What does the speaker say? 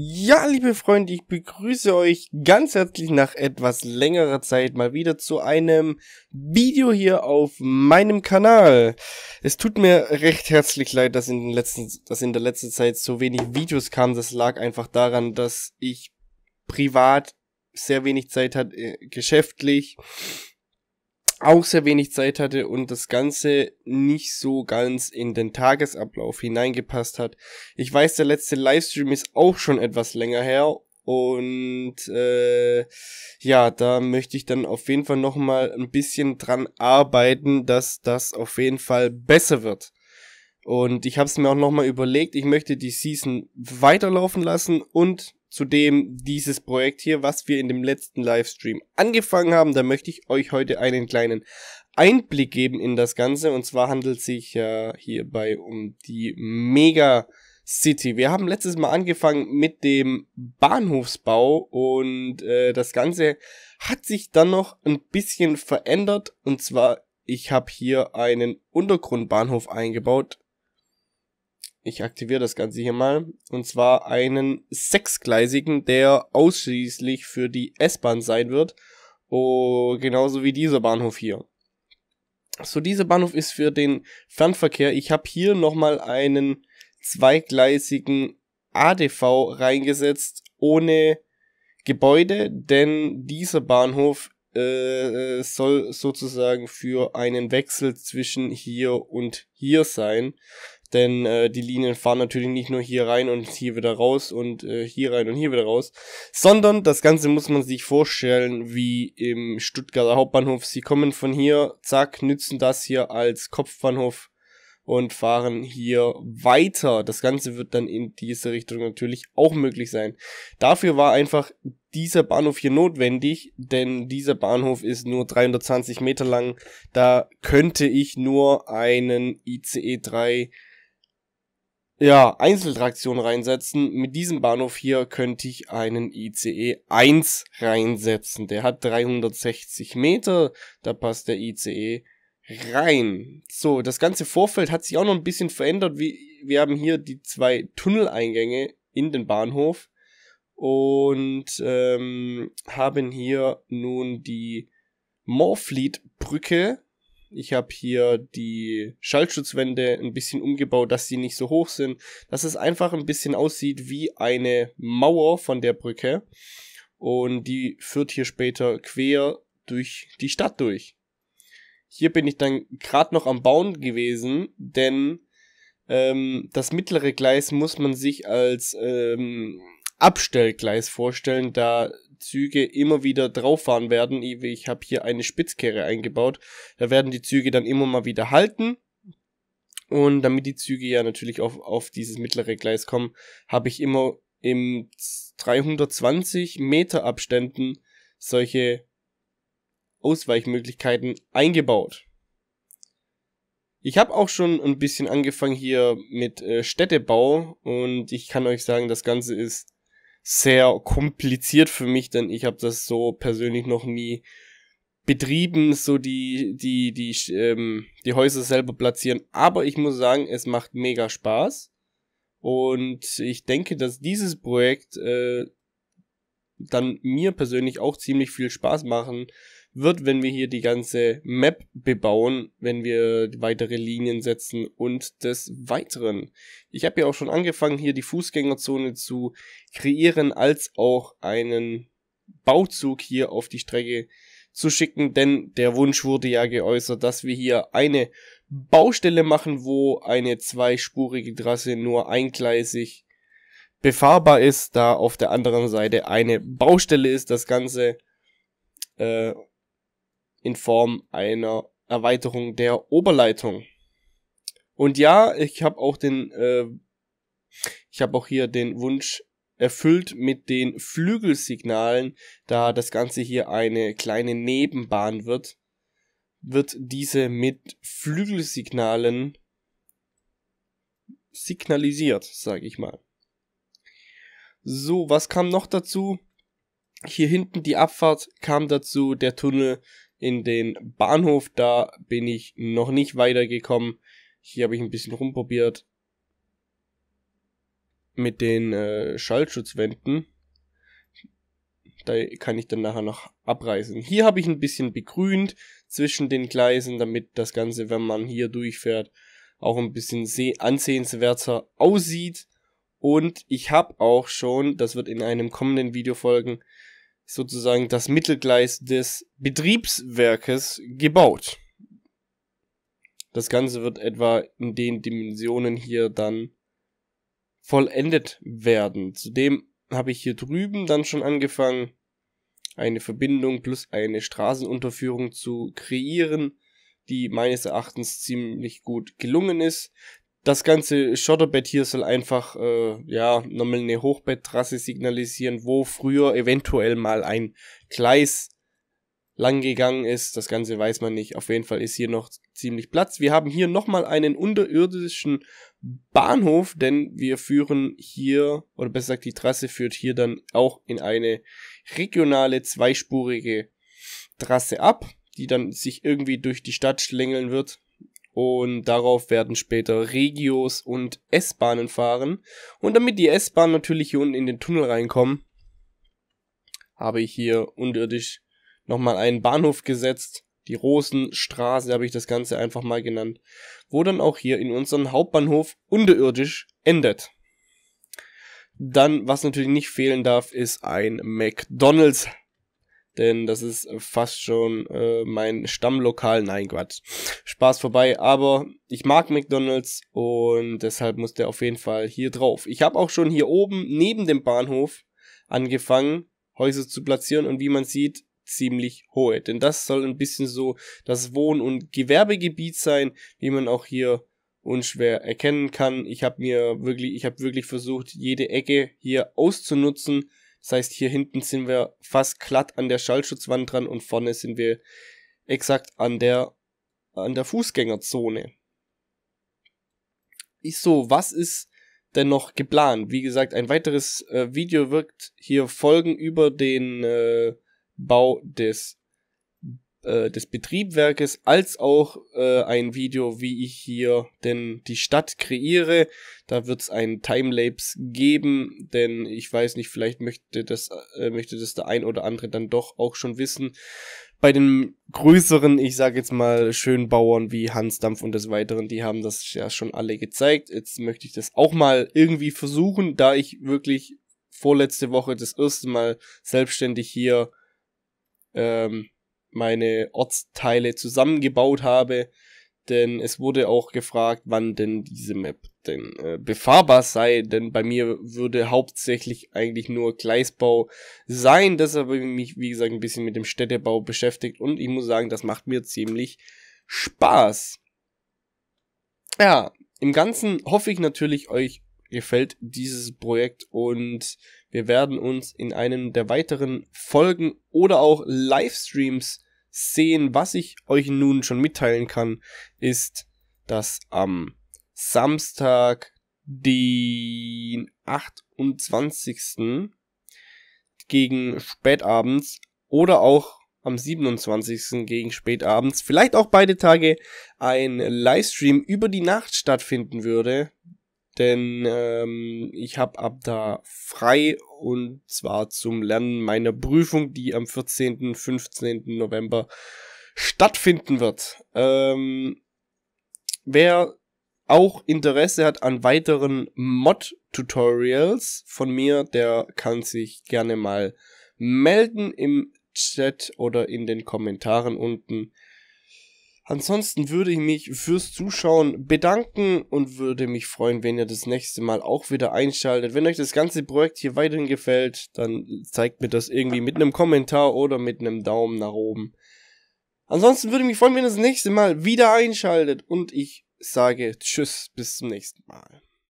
Ja, liebe Freunde, ich begrüße euch ganz herzlich nach etwas längerer Zeit mal wieder zu einem Video hier auf meinem Kanal. Es tut mir recht herzlich leid, dass in, den letzten, dass in der letzten Zeit so wenig Videos kamen. Das lag einfach daran, dass ich privat sehr wenig Zeit hatte, äh, geschäftlich auch sehr wenig Zeit hatte und das Ganze nicht so ganz in den Tagesablauf hineingepasst hat. Ich weiß, der letzte Livestream ist auch schon etwas länger her und äh, ja, da möchte ich dann auf jeden Fall nochmal ein bisschen dran arbeiten, dass das auf jeden Fall besser wird. Und ich habe es mir auch nochmal überlegt, ich möchte die Season weiterlaufen lassen und zu dem dieses Projekt hier, was wir in dem letzten Livestream angefangen haben, da möchte ich euch heute einen kleinen Einblick geben in das Ganze. Und zwar handelt es sich ja hierbei um die Mega City. Wir haben letztes Mal angefangen mit dem Bahnhofsbau und äh, das Ganze hat sich dann noch ein bisschen verändert. Und zwar, ich habe hier einen Untergrundbahnhof eingebaut ich aktiviere das Ganze hier mal, und zwar einen sechsgleisigen, der ausschließlich für die S-Bahn sein wird, oh, genauso wie dieser Bahnhof hier. So, dieser Bahnhof ist für den Fernverkehr. Ich habe hier nochmal einen zweigleisigen ADV reingesetzt, ohne Gebäude, denn dieser Bahnhof äh, äh, soll sozusagen für einen Wechsel zwischen hier und hier sein. Denn äh, die Linien fahren natürlich nicht nur hier rein und hier wieder raus und äh, hier rein und hier wieder raus, sondern das Ganze muss man sich vorstellen wie im Stuttgarter Hauptbahnhof. Sie kommen von hier, zack, nützen das hier als Kopfbahnhof und fahren hier weiter. Das Ganze wird dann in diese Richtung natürlich auch möglich sein. Dafür war einfach dieser Bahnhof hier notwendig, denn dieser Bahnhof ist nur 320 Meter lang. Da könnte ich nur einen ICE 3 ja, Einzeltraktion reinsetzen. Mit diesem Bahnhof hier könnte ich einen ICE 1 reinsetzen. Der hat 360 Meter, da passt der ICE rein. So, das ganze Vorfeld hat sich auch noch ein bisschen verändert. Wir, wir haben hier die zwei Tunneleingänge in den Bahnhof und ähm, haben hier nun die Morfleet-Brücke. Ich habe hier die Schallschutzwände ein bisschen umgebaut, dass sie nicht so hoch sind, dass es einfach ein bisschen aussieht wie eine Mauer von der Brücke. Und die führt hier später quer durch die Stadt durch. Hier bin ich dann gerade noch am Bauen gewesen, denn ähm, das mittlere Gleis muss man sich als ähm, Abstellgleis vorstellen, da Züge immer wieder drauffahren werden. Ich habe hier eine Spitzkehre eingebaut. Da werden die Züge dann immer mal wieder halten. Und damit die Züge ja natürlich auf, auf dieses mittlere Gleis kommen, habe ich immer im 320 Meter Abständen solche Ausweichmöglichkeiten eingebaut. Ich habe auch schon ein bisschen angefangen hier mit äh, Städtebau und ich kann euch sagen, das Ganze ist sehr kompliziert für mich, denn ich habe das so persönlich noch nie betrieben, so die, die, die, ähm, die Häuser selber platzieren. Aber ich muss sagen, es macht mega Spaß. Und ich denke, dass dieses Projekt äh, dann mir persönlich auch ziemlich viel Spaß machen wird, wenn wir hier die ganze Map bebauen, wenn wir weitere Linien setzen und des Weiteren. Ich habe ja auch schon angefangen, hier die Fußgängerzone zu kreieren, als auch einen Bauzug hier auf die Strecke zu schicken, denn der Wunsch wurde ja geäußert, dass wir hier eine Baustelle machen, wo eine zweispurige Trasse nur eingleisig befahrbar ist, da auf der anderen Seite eine Baustelle ist. Das Ganze äh, in Form einer Erweiterung der Oberleitung. Und ja, ich habe auch den, äh, ich habe auch hier den Wunsch erfüllt mit den Flügelsignalen, da das Ganze hier eine kleine Nebenbahn wird, wird diese mit Flügelsignalen signalisiert, sage ich mal. So, was kam noch dazu? Hier hinten die Abfahrt kam dazu, der Tunnel, in den Bahnhof. Da bin ich noch nicht weitergekommen. Hier habe ich ein bisschen rumprobiert mit den äh, Schallschutzwänden. Da kann ich dann nachher noch abreißen. Hier habe ich ein bisschen begrünt zwischen den Gleisen, damit das Ganze, wenn man hier durchfährt, auch ein bisschen ansehenswerter aussieht. Und ich habe auch schon, das wird in einem kommenden Video folgen, sozusagen das Mittelgleis des Betriebswerkes gebaut. Das Ganze wird etwa in den Dimensionen hier dann vollendet werden. Zudem habe ich hier drüben dann schon angefangen, eine Verbindung plus eine Straßenunterführung zu kreieren, die meines Erachtens ziemlich gut gelungen ist das ganze Schotterbett hier soll einfach, äh, ja, nochmal eine Hochbetttrasse signalisieren, wo früher eventuell mal ein Gleis lang gegangen ist. Das Ganze weiß man nicht. Auf jeden Fall ist hier noch ziemlich Platz. Wir haben hier nochmal einen unterirdischen Bahnhof, denn wir führen hier, oder besser gesagt, die Trasse führt hier dann auch in eine regionale zweispurige Trasse ab, die dann sich irgendwie durch die Stadt schlängeln wird und darauf werden später Regios und S-Bahnen fahren. Und damit die S-Bahnen natürlich hier unten in den Tunnel reinkommen, habe ich hier unterirdisch nochmal einen Bahnhof gesetzt. Die Rosenstraße habe ich das Ganze einfach mal genannt, wo dann auch hier in unserem Hauptbahnhof unterirdisch endet. Dann, was natürlich nicht fehlen darf, ist ein McDonald's denn das ist fast schon äh, mein Stammlokal. Nein, Quatsch. Spaß vorbei, aber ich mag McDonald's und deshalb muss der auf jeden Fall hier drauf. Ich habe auch schon hier oben neben dem Bahnhof angefangen, Häuser zu platzieren und wie man sieht, ziemlich hohe. Denn das soll ein bisschen so das Wohn- und Gewerbegebiet sein, wie man auch hier unschwer erkennen kann. Ich habe mir wirklich, ich habe wirklich versucht, jede Ecke hier auszunutzen das heißt, hier hinten sind wir fast glatt an der Schallschutzwand dran und vorne sind wir exakt an der, an der Fußgängerzone. Ich so, was ist denn noch geplant? Wie gesagt, ein weiteres äh, Video wirkt hier Folgen über den äh, Bau des äh, des Betriebwerkes als auch äh, ein Video, wie ich hier denn die Stadt kreiere. Da wird es einen Timelapse geben, denn ich weiß nicht, vielleicht möchte das, äh, möchte das der ein oder andere dann doch auch schon wissen. Bei den größeren, ich sage jetzt mal, Schönbauern wie Hans Dampf und des Weiteren, die haben das ja schon alle gezeigt. Jetzt möchte ich das auch mal irgendwie versuchen, da ich wirklich vorletzte Woche das erste Mal selbstständig hier ähm, meine Ortsteile zusammengebaut habe. Denn es wurde auch gefragt, wann denn diese Map denn äh, befahrbar sei. Denn bei mir würde hauptsächlich eigentlich nur Gleisbau sein. Deshalb habe ich mich, wie gesagt, ein bisschen mit dem Städtebau beschäftigt. Und ich muss sagen, das macht mir ziemlich Spaß. Ja, im Ganzen hoffe ich natürlich, euch gefällt dieses Projekt und wir werden uns in einem der weiteren Folgen oder auch Livestreams sehen. Was ich euch nun schon mitteilen kann, ist, dass am Samstag, den 28. gegen spätabends oder auch am 27. gegen spätabends, vielleicht auch beide Tage, ein Livestream über die Nacht stattfinden würde, denn ähm, ich habe ab da frei und zwar zum Lernen meiner Prüfung, die am 14. 15. November stattfinden wird. Ähm, wer auch Interesse hat an weiteren Mod-Tutorials von mir, der kann sich gerne mal melden im Chat oder in den Kommentaren unten. Ansonsten würde ich mich fürs Zuschauen bedanken und würde mich freuen, wenn ihr das nächste Mal auch wieder einschaltet. Wenn euch das ganze Projekt hier weiterhin gefällt, dann zeigt mir das irgendwie mit einem Kommentar oder mit einem Daumen nach oben. Ansonsten würde ich mich freuen, wenn ihr das nächste Mal wieder einschaltet und ich sage Tschüss, bis zum nächsten Mal.